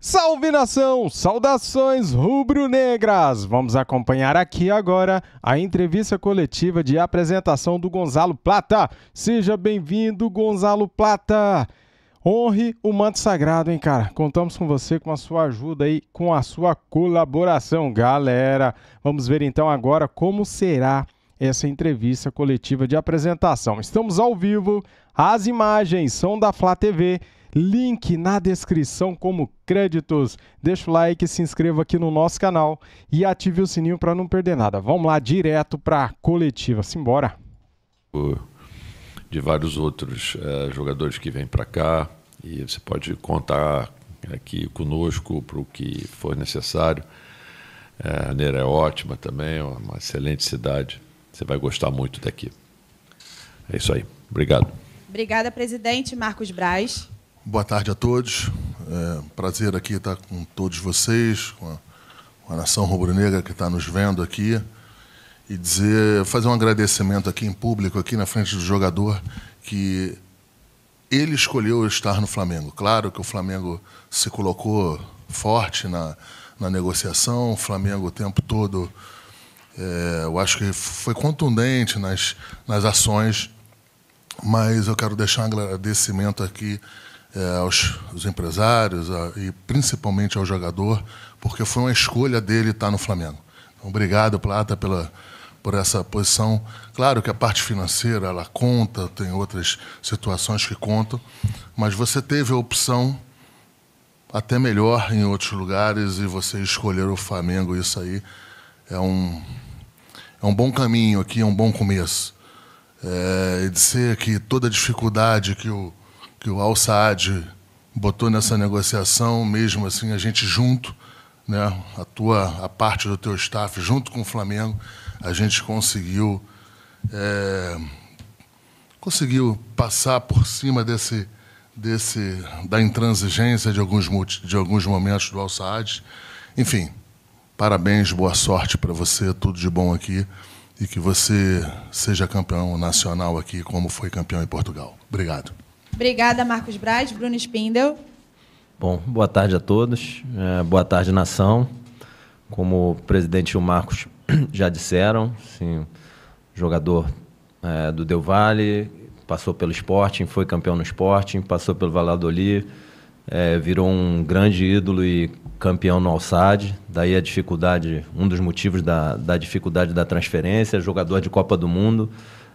Salve nação! Saudações rubro-negras! Vamos acompanhar aqui agora a entrevista coletiva de apresentação do Gonzalo Plata. Seja bem-vindo, Gonzalo Plata! Honre o manto sagrado, hein, cara? Contamos com você, com a sua ajuda aí, com a sua colaboração, galera. Vamos ver então agora como será essa entrevista coletiva de apresentação. Estamos ao vivo, as imagens são da Flá TV Link na descrição como créditos. Deixa o like, se inscreva aqui no nosso canal e ative o sininho para não perder nada. Vamos lá direto para a coletiva. Simbora. De vários outros eh, jogadores que vêm para cá e você pode contar aqui conosco para o que for necessário. É, Neira é ótima também, é uma excelente cidade. Você vai gostar muito daqui. É isso aí. Obrigado. Obrigada, presidente Marcos Braz. Boa tarde a todos. É um prazer aqui estar com todos vocês, com a, com a nação rubro-negra que está nos vendo aqui e dizer, fazer um agradecimento aqui em público, aqui na frente do jogador, que ele escolheu estar no Flamengo. Claro que o Flamengo se colocou forte na, na negociação, o Flamengo o tempo todo, é, eu acho que foi contundente nas, nas ações, mas eu quero deixar um agradecimento aqui é, aos, aos empresários a, e principalmente ao jogador, porque foi uma escolha dele estar no Flamengo. Então, obrigado, Plata, pela, por essa posição. Claro que a parte financeira ela conta, tem outras situações que contam, mas você teve a opção até melhor em outros lugares e você escolher o Flamengo, isso aí é um, é um bom caminho aqui, é um bom começo. É, dizer que toda dificuldade que o que o Al Saad botou nessa negociação, mesmo assim a gente junto, né, a tua a parte do teu staff junto com o Flamengo, a gente conseguiu é, conseguiu passar por cima desse desse da intransigência de alguns de alguns momentos do Al Saad. Enfim, parabéns, boa sorte para você, tudo de bom aqui e que você seja campeão nacional aqui como foi campeão em Portugal. Obrigado. Obrigada, Marcos Braz, Bruno Spindel. Bom, boa tarde a todos. É, boa tarde, nação. Como o presidente e o Marcos já disseram, sim, jogador é, do Del Valle, passou pelo Sporting, foi campeão no Sporting, passou pelo Valladolid, é, virou um grande ídolo e campeão no Alçade. Daí a dificuldade, um dos motivos da, da dificuldade da transferência, jogador de Copa do Mundo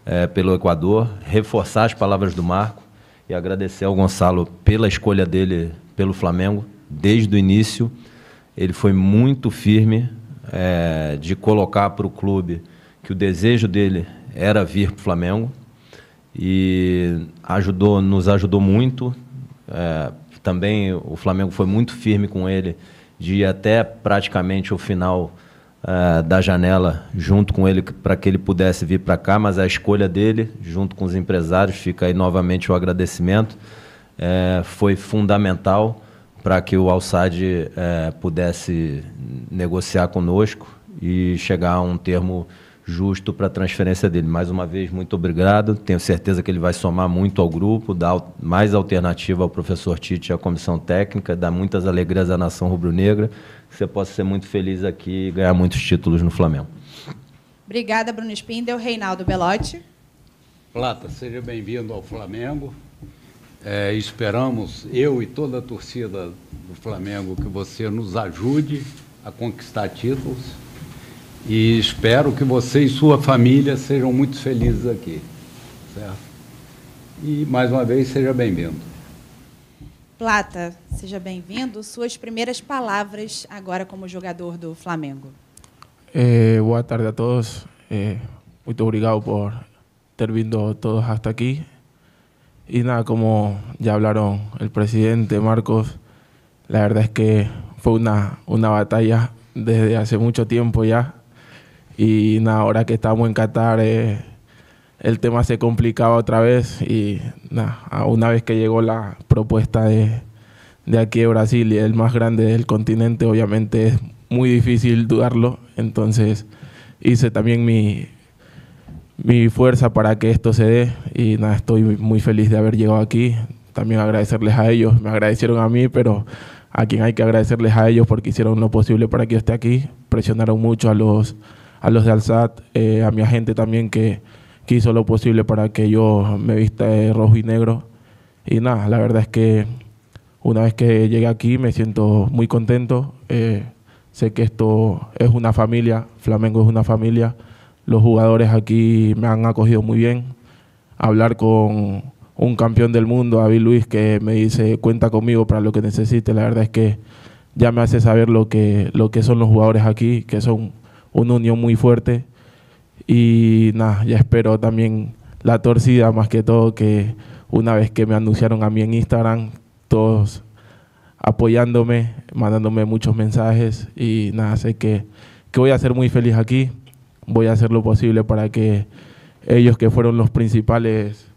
é, pelo Equador. Reforçar as palavras do Marco e agradecer ao Gonçalo pela escolha dele pelo Flamengo. Desde o início, ele foi muito firme é, de colocar para o clube que o desejo dele era vir para o Flamengo e ajudou, nos ajudou muito. É, também o Flamengo foi muito firme com ele de ir até praticamente o final ah, da janela junto com ele para que ele pudesse vir para cá, mas é a escolha dele, junto com os empresários, fica aí novamente o agradecimento, é, foi fundamental para que o Alçade é, pudesse negociar conosco e chegar a um termo justo para a transferência dele. Mais uma vez, muito obrigado. Tenho certeza que ele vai somar muito ao grupo, dar mais alternativa ao professor Tite e à comissão técnica, dar muitas alegrias à nação rubro-negra. você possa ser muito feliz aqui e ganhar muitos títulos no Flamengo. Obrigada, Bruno Spindel. É Reinaldo Belotti. Plata, seja bem-vindo ao Flamengo. É, esperamos, eu e toda a torcida do Flamengo, que você nos ajude a conquistar títulos e espero que você e sua família sejam muito felizes aqui. Certo? E mais uma vez, seja bem-vindo. Plata, seja bem-vindo. Suas primeiras palavras agora como jogador do Flamengo. É, boa tarde a todos. É, muito obrigado por ter vindo todos até aqui. Y nada, como ya hablaron el presidente Marcos, la verdad es que fue una, una batalla desde hace mucho tiempo ya. Y nada, ahora que estamos en Qatar, eh, el tema se complicaba otra vez. Y una vez que llegó la propuesta de, de aquí de Brasil, y el más grande del continente, obviamente es muy difícil dudarlo. Entonces hice también mi, mi fuerza para que esto se dé. Y nada, estoy muy feliz de haber llegado aquí. También agradecerles a ellos. Me agradecieron a mí, pero a quien hay que agradecerles a ellos porque hicieron lo posible para que yo esté aquí. Presionaron mucho a los a los de Alsat, eh, a mi agente también que, quiso hizo lo posible para que yo me viste rojo y negro. Y nada, la verdad es que una vez que llegué aquí me siento muy contento. Eh, sé que esto es una familia, Flamengo es una familia. Los jugadores aquí me han acogido muy bien. Hablar con un campeón del mundo, David Luis, que me dice cuenta conmigo para lo que necesite, la verdad es que ya me hace saber lo que, lo que son los jugadores aquí, que son una unión muy fuerte. Y nada, ya espero también la torcida, más que todo, que una vez que me anunciaron a mí en Instagram, todos apoyándome, mandándome muchos mensajes y nada, sé que, que voy a ser muy feliz aquí, voy a hacer lo posible para que ellos que fueron los principales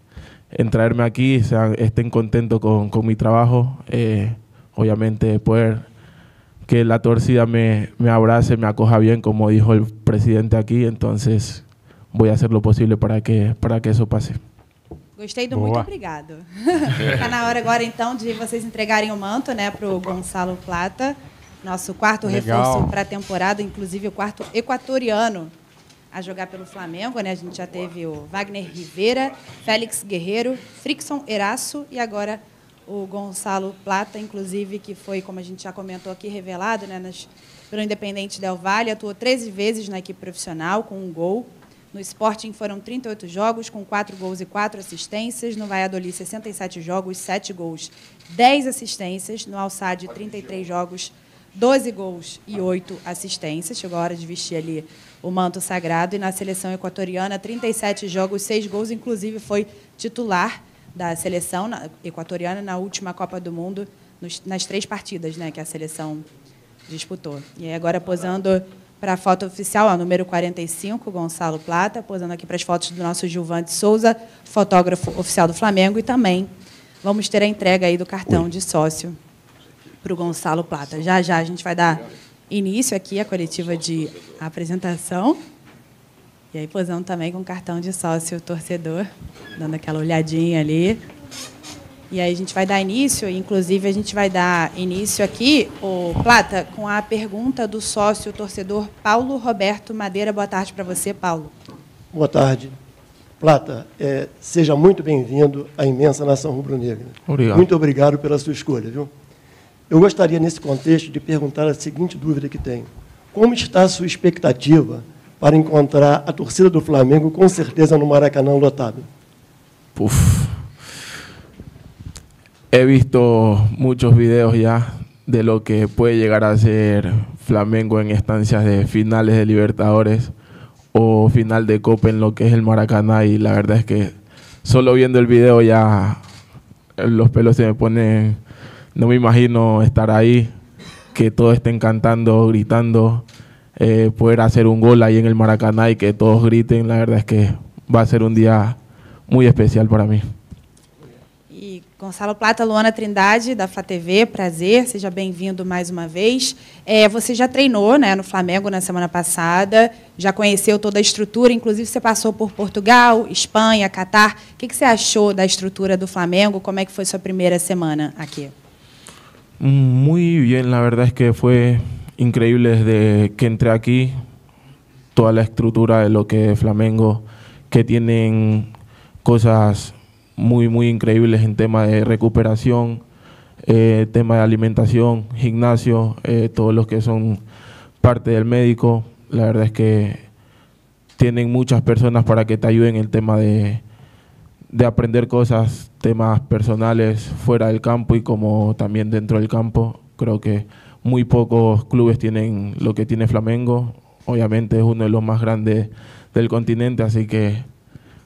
en traerme aquí sean, estén contentos con, con mi trabajo, eh, obviamente poder que la torcida me, me abrace, me acoja bien, como dijo el presidente aqui, Entonces, voy a hacer lo posible para que, para que eso pase. Gostei do Boa. muito obrigado. Está na hora agora, então, de vocês entregarem o manto né, para o Gonçalo Plata, nosso quarto Legal. reforço para a temporada, inclusive o quarto equatoriano a jogar pelo Flamengo. Né? A gente já teve o Wagner Rivera, Félix Guerreiro, Frickson Eraço e agora o Gonçalo Plata, inclusive, que foi, como a gente já comentou aqui, revelado né, nas, pelo Independente Del Valle, atuou 13 vezes na equipe profissional, com um gol. No Sporting foram 38 jogos, com 4 gols e 4 assistências. No Valladolid, 67 jogos, 7 gols, 10 assistências. No Alçade, 33 jogos, 12 gols e 8 assistências. Chegou a hora de vestir ali o manto sagrado. E na seleção equatoriana, 37 jogos, 6 gols, inclusive foi titular da seleção equatoriana na última Copa do Mundo, nos, nas três partidas né, que a seleção disputou. E agora posando para a foto oficial, número 45, Gonçalo Plata, posando aqui para as fotos do nosso Gilvan de Souza, fotógrafo oficial do Flamengo, e também vamos ter a entrega aí do cartão de sócio para o Gonçalo Plata. Já já a gente vai dar início aqui à coletiva de apresentação. E aí posando também com cartão de sócio torcedor, dando aquela olhadinha ali. E aí a gente vai dar início, inclusive a gente vai dar início aqui, o Plata, com a pergunta do sócio torcedor Paulo Roberto Madeira. Boa tarde para você, Paulo. Boa tarde. Plata, é, seja muito bem-vindo à imensa nação rubro-negra. Obrigado. Muito obrigado pela sua escolha, viu? Eu gostaria, nesse contexto, de perguntar a seguinte dúvida que tenho. Como está a sua expectativa para encontrar a torcida do Flamengo, con certeza, no Maracanã lotado. Puf. He visto muchos videos ya de lo que puede llegar a ser Flamengo en estancias de finales de Libertadores o final de Copa en lo que es el Maracaná y la verdad es que solo viendo el video ya eh, los pelos se me ponen, no me imagino estar ahí, que todos estén cantando, gritando eh, poder hacer un gol ahí en el Maracaná y que todos griten, la verdad es que va a ser un día muy especial para mí. E Gonçalo Plata, Luana Trindade, da Fla TV, prazer, seja bem-vindo mais uma vez. É, você já treinou né, no Flamengo na semana passada, já conheceu toda a estrutura, inclusive você passou por Portugal, Espanha, Catar. O que, que você achou da estrutura do Flamengo? Como é que foi sua primeira semana aqui? Muito bem, a verdade é que foi increíbles de que entre aquí, toda la estructura de lo que es Flamengo, que tienen cosas muy, muy increíbles en tema de recuperación, eh, tema de alimentación, gimnasio, eh, todos los que son parte del médico. La verdad es que tienen muchas personas para que te ayuden en el tema de, de aprender cosas, temas personales fuera del campo y como también dentro del campo. Creo que Muy pocos clubes tienen lo que tiene Flamengo. Obviamente es uno de los más grandes del continente, así que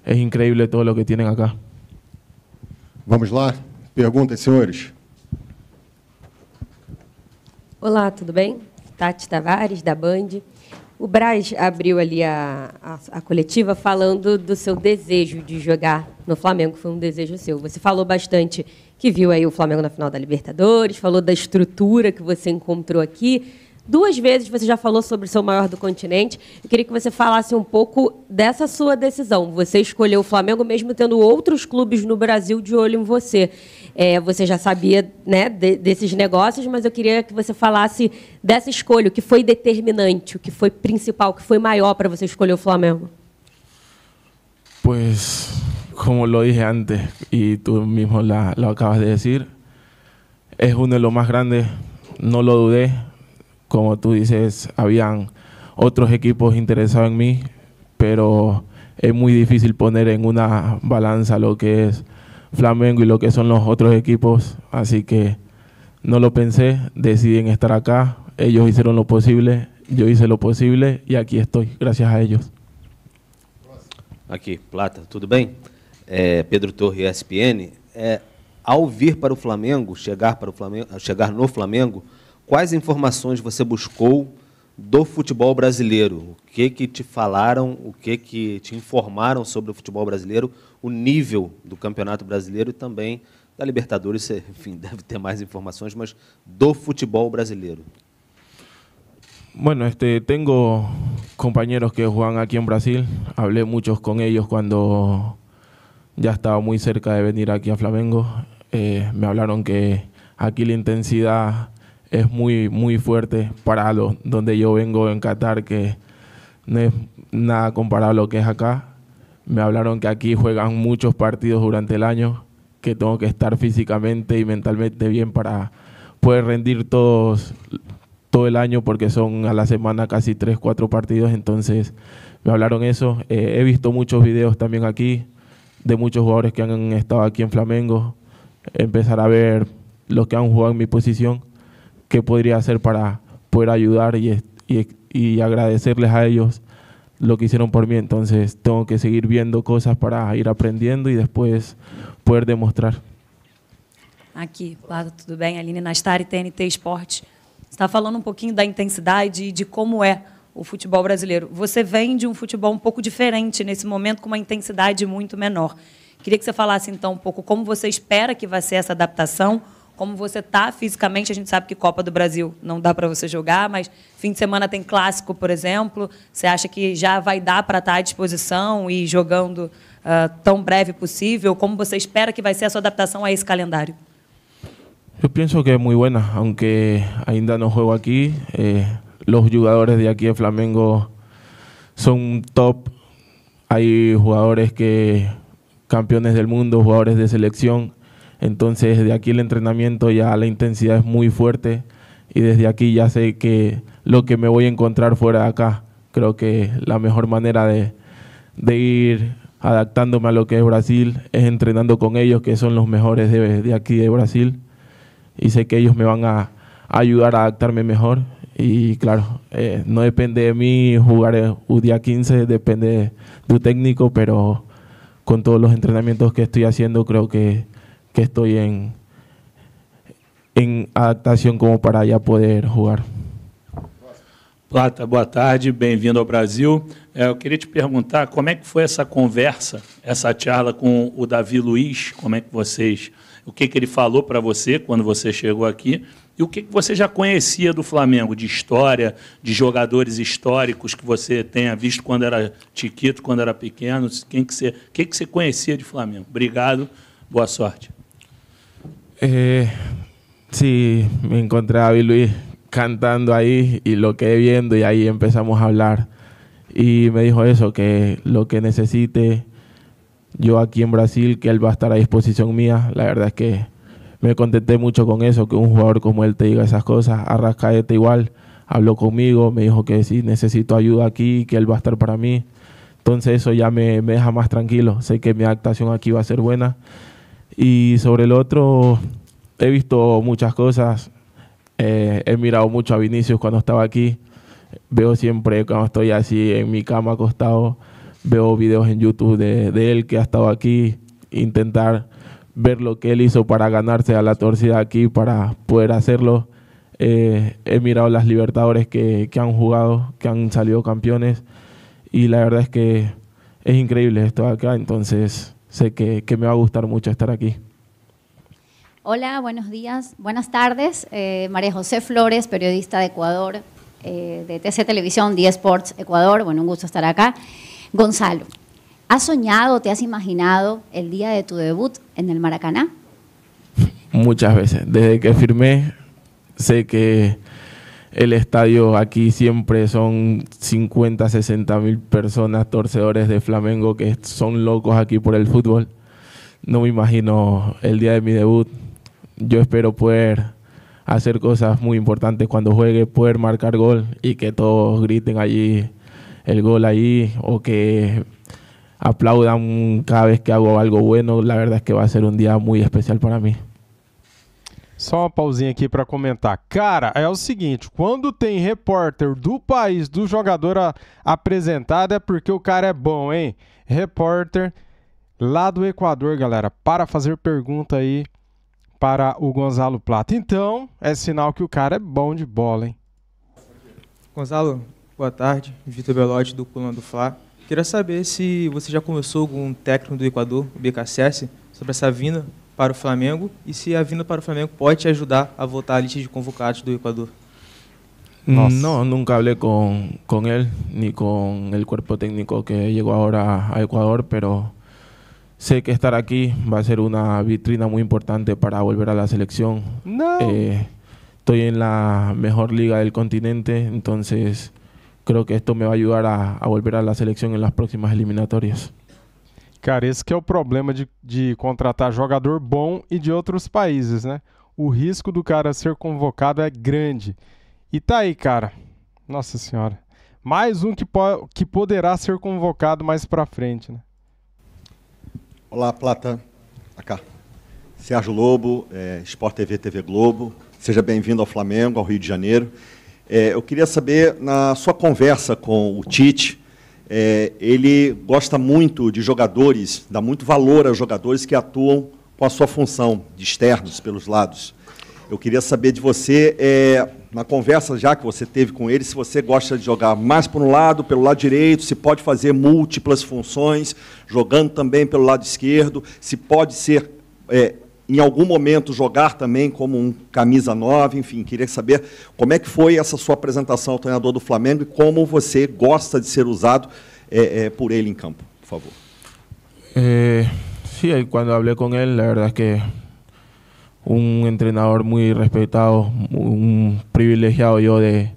es increíble todo lo que tienen acá. Vamos lá? Perguntas, senhores. Olá, tudo bem? Tati Tavares, da Band. O Braz abriu ali a, a, a, coletiva falando do seu desejo de jogar no Flamengo, foi um desejo seu. Você falou bastante que viu aí o Flamengo na final da Libertadores, falou da estrutura que você encontrou aqui. Duas vezes você já falou sobre o seu maior do continente. Eu queria que você falasse um pouco dessa sua decisão. Você escolheu o Flamengo mesmo tendo outros clubes no Brasil de olho em você. É, você já sabia né, de, desses negócios, mas eu queria que você falasse dessa escolha, o que foi determinante, o que foi principal, o que foi maior para você escolher o Flamengo. Pois como lo dije antes y tú mismo lo acabas de decir, es uno de los más grandes, no lo dudé. Como tú dices, habían otros equipos interesados en mí, pero es muy difícil poner en una balanza lo que es Flamengo y lo que son los otros equipos, así que no lo pensé, decidí en estar acá, ellos hicieron lo posible, yo hice lo posible y aquí estoy, gracias a ellos. Aquí, Plata, ¿todo bien? é, Pedro Torre ESPN, é, ao vir para o Flamengo, chegar para o Flamengo, chegar no Flamengo, quais informações você buscou do futebol brasileiro? O que que te falaram? O que que te informaram sobre o futebol brasileiro? O nível do Campeonato Brasileiro e também da Libertadores, você, enfim, deve ter mais informações, mas do futebol brasileiro. Bueno, este, tengo compañeros que juegan aquí en Brasil. Hablé muchos con ellos cuando ya estaba muy cerca de venir aquí a Flamengo. Eh, me hablaron que aquí la intensidad es muy, muy fuerte para donde yo vengo en Qatar, que no es nada comparado a lo que es acá. Me hablaron que aquí juegan muchos partidos durante el año, que tengo que estar físicamente y mentalmente bien para poder rendir todos, todo el año, porque son a la semana casi 3, 4 partidos. Entonces me hablaron eso. Eh, he visto muchos videos también aquí de muchos jugadores que han estado aquí en Flamengo, empezar a ver lo que han jugado en mi posición, qué podría hacer para poder ayudar y, y, agradecerles a ellos lo que hicieron por mí. Entonces tengo que seguir viendo cosas para ir aprendiendo y después poder demostrar. Aquí, Lado, tudo bem? Aline Nastari, TNT Sports está falando um pouquinho da intensidad e de cómo es. o futebol brasileiro. Você vem de um futebol um pouco diferente nesse momento, com uma intensidade muito menor. Queria que você falasse, então, um pouco como você espera que vai ser essa adaptação, como você está fisicamente. A gente sabe que Copa do Brasil não dá para você jogar, mas fim de semana tem clássico, por exemplo. Você acha que já vai dar para estar tá à disposição e jogando uh, tão breve possível? Como você espera que vai ser a sua adaptação a esse calendário? Eu penso que é muito boa, aunque ainda não jogo aqui. Eh... los jugadores de aquí de Flamengo son top. Hay jugadores que campeones del mundo, jugadores de selección. Entonces, de aquí el entrenamiento ya la intensidad es muy fuerte y desde aquí ya sé que lo que me voy a encontrar fuera de acá. Creo que la mejor manera de, ir adaptándome a lo que es Brasil es entrenando con ellos, que son los mejores de, aquí de Brasil. Y sé que ellos me van a, a ayudar a adaptarme mejor Y claro, eh, no depende de mí jugar eh, un día 15, depende do técnico, pero con todos los entrenamientos que estoy haciendo creo que, que estoy en, em adaptação como para poder jogar. Plata, boa tarde, bem-vindo ao Brasil. Eh, eu queria te perguntar como é que foi essa conversa, essa charla com o Davi Luiz, como é que vocês, o que, que ele falou para você quando você chegou aqui e o que você já conhecia do Flamengo, de história, de jogadores históricos que você tenha visto quando era tiquito, quando era pequeno? Quem que você, o que, você conhecia de Flamengo? Obrigado, boa sorte. Eh, me encontré a Luiz cantando aí e lo quedé viendo e aí começamos a falar e me disse isso que lo que necesite yo aquí en Brasil, que él va estar a disposición mía. La verdad es que me contenté mucho con eso, que un jugador como él te diga esas cosas. Arrascaete igual habló conmigo, me dijo que sí, necesito ayuda aquí, que él va a estar para mí. Entonces eso ya me, deja más tranquilo, sé que mi adaptación aquí va a ser buena. Y sobre el otro, he visto muchas cosas, eh, he mirado mucho a Vinicius cuando estaba aquí, veo siempre cuando estoy así en mi cama acostado, veo videos en YouTube de, de él que ha estado aquí, intentar ver lo que él hizo para ganarse a la torcida aquí, para poder hacerlo. Eh, he mirado las Libertadores que, han jugado, que han salido campeones y la verdad es que es increíble esto acá, entonces sé que, me va a gustar mucho estar aquí. Hola, buenos días, buenas tardes. Eh, María José Flores, periodista de Ecuador, eh, de TC Televisión, die Sports Ecuador. Bueno, un gusto estar acá. Gonzalo, ¿Has soñado, te has imaginado el día de tu debut en el Maracaná? Muchas veces. Desde que firmé, sé que el estadio aquí siempre son 50, 60 mil personas, torcedores de Flamengo, que son locos aquí por el fútbol. No me imagino el día de mi debut. Yo espero poder hacer cosas muy importantes cuando juegue, poder marcar gol y que todos griten allí el gol ahí o que aplaudan cada vez que hago algo bueno, la verdad es que va a ser un día muy especial para mí. Só uma pausinha aqui para comentar. Cara, é o seguinte: quando tem repórter do país do jogador a, apresentado é porque o cara é bom, hein? Repórter lá do Equador, galera, para fazer pergunta aí para o Gonzalo Plata. Então, é sinal que o cara é bom de bola, hein? Gonzalo, boa tarde. Vitor Belotti do Pulando Fla. Queria saber se você já conversou com um técnico do Equador, o BKSS, sobre essa vinda para o Flamengo e se a vinda para o Flamengo pode te ajudar a voltar à lista de convocados do Equador. Não, No, nunca hablé con, con él ni con el cuerpo técnico que llegó ahora a Ecuador, pero sé que estar aquí va a ser una vitrina muy importante para volver a la selección. No. Eh, estoy en la mejor liga del continente, entonces creo que esto me va a ayudar a, a volver a la selección en las próximas eliminatorias. Cara, esse que é o problema de, de contratar jogador bom e de outros países, né? O risco do cara ser convocado é grande. E tá aí, cara. Nossa senhora. Mais um que, po que poderá ser convocado mais pra frente, né? Olá, Plata. Acá. Sérgio Lobo, é, Sport TV, TV Globo. Seja bem-vindo ao Flamengo, ao Rio de Janeiro. É, eu queria saber, na sua conversa com o Tite, é, ele gosta muito de jogadores, dá muito valor a jogadores que atuam com a sua função, de externos pelos lados. Eu queria saber de você, é, na conversa já que você teve com ele, se você gosta de jogar mais por um lado, pelo lado direito, se pode fazer múltiplas funções, jogando também pelo lado esquerdo, se pode ser é, em algum momento jogar também como um camisa 9, enfim, queria saber como é que foi essa sua apresentação ao treinador do Flamengo e como você gosta de ser usado é, é, por ele em campo, por favor. Eh, sim quando eu falei com ele la verdade é que um treinador muito respeitado um privilegiado eu de,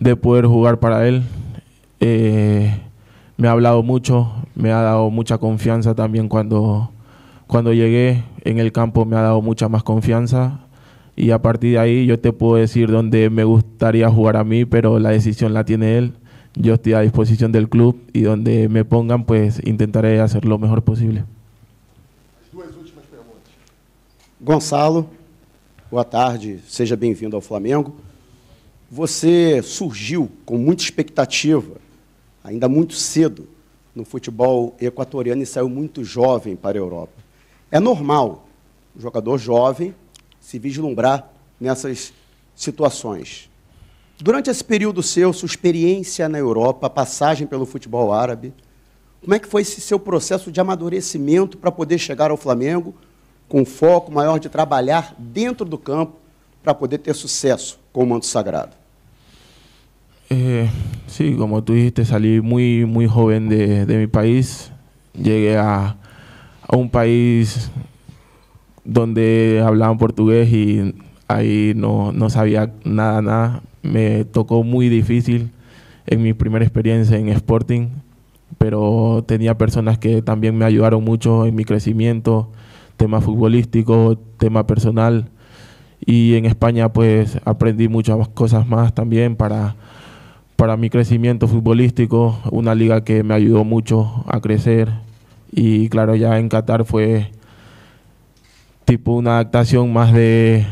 de poder jogar para ele me ha hablado muito me ha dado muita confiança também quando quando cheguei en el campo me ha dado mucha más confianza y a partir de ahí yo te puedo decir dónde me gustaría jugar a mí, pero la decisión la tiene él. Yo estoy a disposición del club y donde me pongan, pues intentaré hacer lo mejor posible. Gonzalo, boa tarde, seja bem-vindo ao Flamengo. Você surgiu com muita expectativa, ainda muito cedo, no futebol equatoriano e saiu muito jovem para Europa. É normal o jogador jovem se vislumbrar nessas situações. Durante esse período seu, sua experiência na Europa, passagem pelo futebol árabe, como é que foi esse seu processo de amadurecimento para poder chegar ao Flamengo com foco maior de trabalhar dentro do campo para poder ter sucesso com o manto sagrado? Eh, Sim, como tu dijiste, salí muito jovem joven de, de mi país. Llegué a, a un país donde hablaban portugués y ahí no, no sabía nada, nada. Me tocó muy difícil en mi primera experiencia en Sporting, pero tenía personas que también me ayudaron mucho en mi crecimiento, tema futbolístico, tema personal. Y en España pues aprendí muchas cosas más también para, para mi crecimiento futbolístico, una liga que me ayudó mucho a crecer, y claro, ya en Qatar fue tipo una adaptación más de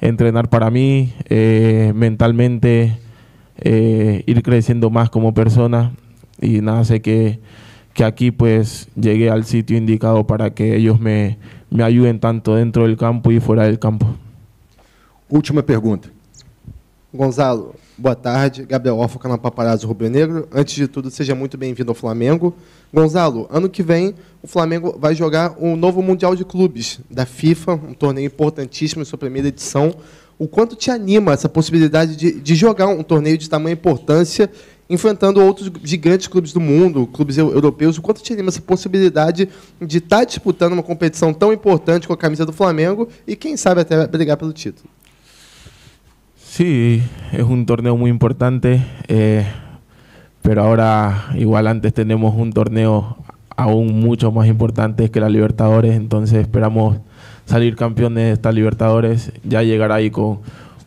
entrenar para mí, eh, mentalmente eh, ir creciendo más como persona y nada, sé que, que, aquí pues llegué al sitio indicado para que ellos me, ayuden tanto dentro del campo y fuera del campo. Última pregunta. Gonzalo, Boa tarde, Gabriel Orfo, canal Paparazzo Rubro Negro. Antes de tudo, seja muito bem-vindo ao Flamengo. Gonzalo, ano que vem o Flamengo vai jogar um novo Mundial de Clubes da FIFA, um torneio importantíssimo em sua primeira edição. O quanto te anima essa possibilidade de, de jogar um torneio de tamanha importância, enfrentando outros gigantes clubes do mundo, clubes europeus? O quanto te anima essa possibilidade de estar tá disputando uma competição tão importante com a camisa do Flamengo e, quem sabe, até brigar pelo título? Sí, es un torneo muy importante, eh, pero ahora igual antes tenemos un torneo aún mucho más importante que la Libertadores, entonces esperamos salir campeones de esta Libertadores, ya llegar ahí con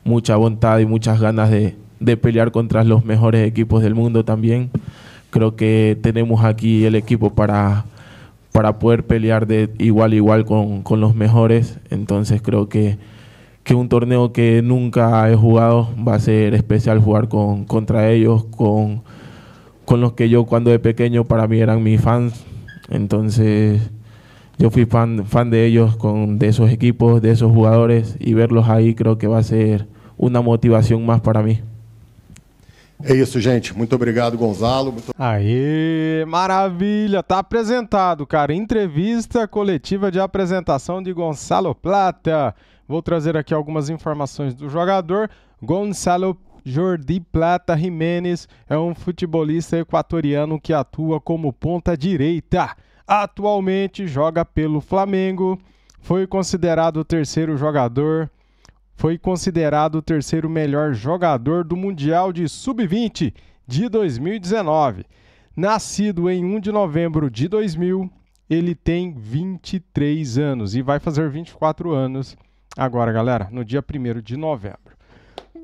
mucha voluntad y muchas ganas de, pelear contra los mejores equipos del mundo también. Creo que tenemos aquí el equipo para, para poder pelear de igual igual con los mejores, entonces creo que que un torneo que nunca he jugado va a ser especial jugar con, contra ellos, con, con los que yo cuando de pequeño para mí eran mis fans. Entonces yo fui fan, fan de ellos, con, de esos equipos, de esos jugadores y verlos ahí creo que va a ser una motivación más para mí. É isso, gente. Muito obrigado, Gonzalo. Muito... Aí, maravilha. Tá apresentado, cara. Entrevista coletiva de apresentação de Gonzalo Plata. Vou trazer aqui algumas informações do jogador. Gonzalo Jordi Plata Jiménez é um futebolista equatoriano que atua como ponta direita. Atualmente joga pelo Flamengo. Foi considerado o terceiro jogador foi considerado o terceiro melhor jogador do Mundial de Sub-20 de 2019. Nascido em 1 de novembro de 2000, ele tem 23 anos e vai fazer 24 anos agora, galera, no dia 1 de novembro.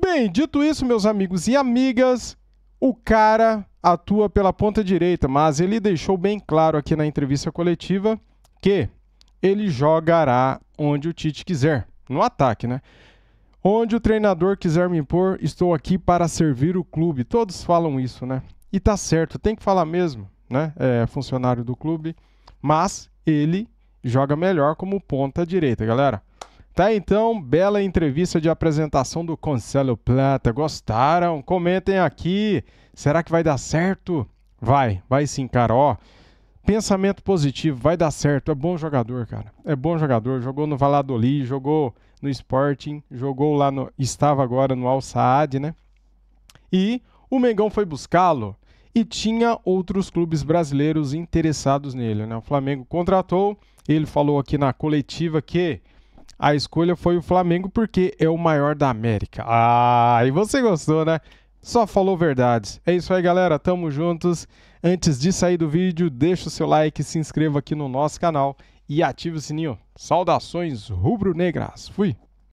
Bem, dito isso, meus amigos e amigas, o cara atua pela ponta direita, mas ele deixou bem claro aqui na entrevista coletiva que ele jogará onde o Tite quiser, no ataque, né? Onde o treinador quiser me impor, estou aqui para servir o clube. Todos falam isso, né? E tá certo, tem que falar mesmo, né? É funcionário do clube, mas ele joga melhor como ponta direita, galera. Tá então, bela entrevista de apresentação do Concelo Plata. Gostaram? Comentem aqui. Será que vai dar certo? Vai, vai sim, cara. Ó, pensamento positivo, vai dar certo. É bom jogador, cara. É bom jogador. Jogou no Valladolid, jogou no Sporting, jogou lá no, estava agora no Al Saad, né? E o Mengão foi buscá-lo e tinha outros clubes brasileiros interessados nele, né? O Flamengo contratou, ele falou aqui na coletiva que a escolha foi o Flamengo porque é o maior da América. Ah, e você gostou, né? Só falou verdades. É isso aí, galera. Tamo juntos. Antes de sair do vídeo, deixa o seu like, se inscreva aqui no nosso canal e ative o sininho. Saudações rubro-negras. Fui!